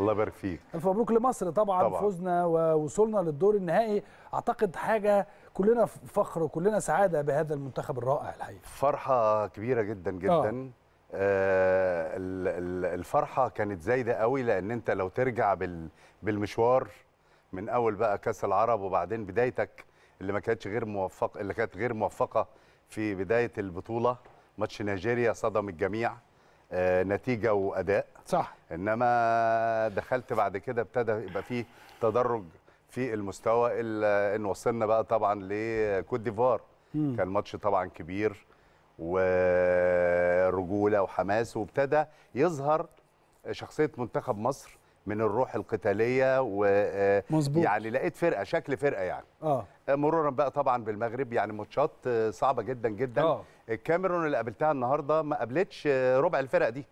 الله يبارك فيك الف مبروك لمصر طبعا, طبعا. فوزنا ووصولنا للدور النهائي اعتقد حاجه كلنا فخر وكلنا سعاده بهذا المنتخب الرائع الحقيقه فرحه كبيره جدا جدا آه. آه الفرحه كانت زايده قوي لان انت لو ترجع بالمشوار من اول بقى كاس العرب وبعدين بدايتك اللي ما كانتش غير موفقه اللي كانت غير موفقه في بدايه البطوله ماتش نيجيريا صدم الجميع آه، نتيجه واداء صح انما دخلت بعد كده ابتدى يبقى فيه تدرج في المستوى الا ان وصلنا بقى طبعا لكوت ديفوار كان ماتش طبعا كبير ورجوله وحماس وابتدى يظهر شخصيه منتخب مصر من الروح القتاليه آه، مزبوط. يعني لقيت فرقه شكل فرقه يعني اه, آه، مرورا بقى طبعا بالمغرب يعني ماتشات آه، صعبه جدا جدا آه. الكاميرون اللي قابلتها النهارده ما قابلتش ربع الفرق دي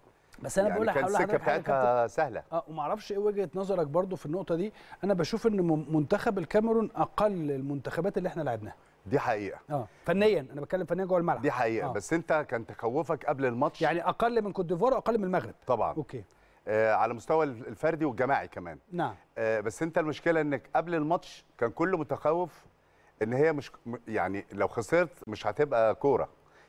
بس انا يعني بقول حاجه لحضرتك السكه بتاعتها سهله اه وما اعرفش ايه وجهه نظرك برضو في النقطه دي انا بشوف ان منتخب الكاميرون اقل المنتخبات اللي احنا لعبناها دي حقيقه اه فنيا انا بتكلم فنيا جوه الملعب دي حقيقه آه. بس انت كان تخوفك قبل الماتش يعني اقل من كوت ديفوار اقل من المغرب طبعا اوكي آه، على مستوى الفردي والجماعي كمان نعم آه، بس انت المشكله انك قبل الماتش كان كله متخوف ان هي مش يعني لو خسرت مش هتبقى كوره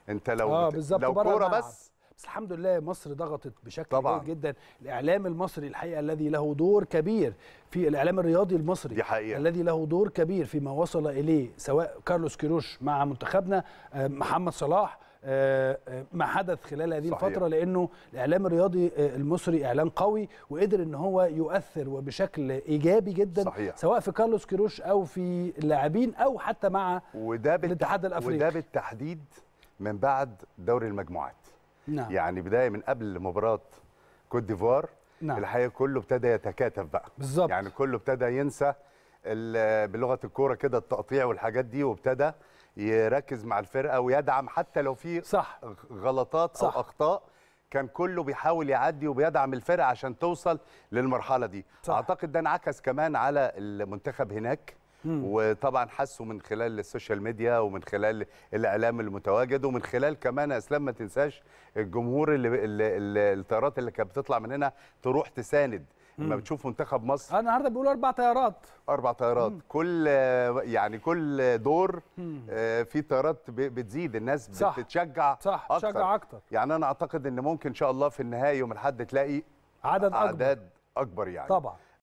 انت لو آه لو كوره بس بس الحمد لله مصر ضغطت بشكل كبير جدا الاعلام المصري الحقيقه الذي له دور كبير في الاعلام الرياضي المصري دي حقيقة. الذي له دور كبير فيما وصل اليه سواء كارلوس كيروش مع منتخبنا آه، محمد صلاح آه، آه، ما حدث خلال هذه صحيح. الفتره لانه الاعلام الرياضي آه، المصري اعلام قوي وقدر ان هو يؤثر وبشكل ايجابي جدا صحيح. سواء في كارلوس كيروش او في اللاعبين او حتى مع وده الاتحاد الافريقي وده بالتحديد من بعد دوري المجموعات نعم. يعني بدايه من قبل مباراه كوت ديفوار نعم. الحقيقه كله ابتدى يتكاتف بقى بالظبط يعني كله ابتدى ينسى بلغه الكوره كده التقطيع والحاجات دي وابتدى يركز مع الفرقه ويدعم حتى لو في صح غلطات صح او اخطاء كان كله بيحاول يعدي وبيدعم الفرقه عشان توصل للمرحله دي صح. اعتقد ده انعكس كمان على المنتخب هناك مم. وطبعا حسوا من خلال السوشيال ميديا ومن خلال الاعلام المتواجد ومن خلال كمان اسلام ما تنساش الجمهور اللي, اللي الطيارات اللي كانت بتطلع من هنا تروح تساند لما بتشوف منتخب مصر النهارده بيقولوا اربع طيارات اربع طيارات مم. كل يعني كل دور آه، في طيارات بتزيد الناس صح. بتتشجع صح اكتر تشجع اكتر يعني انا اعتقد ان ممكن ان شاء الله في النهايه يوم الاحد تلاقي عدد اعداد اكبر, أكبر يعني طبعا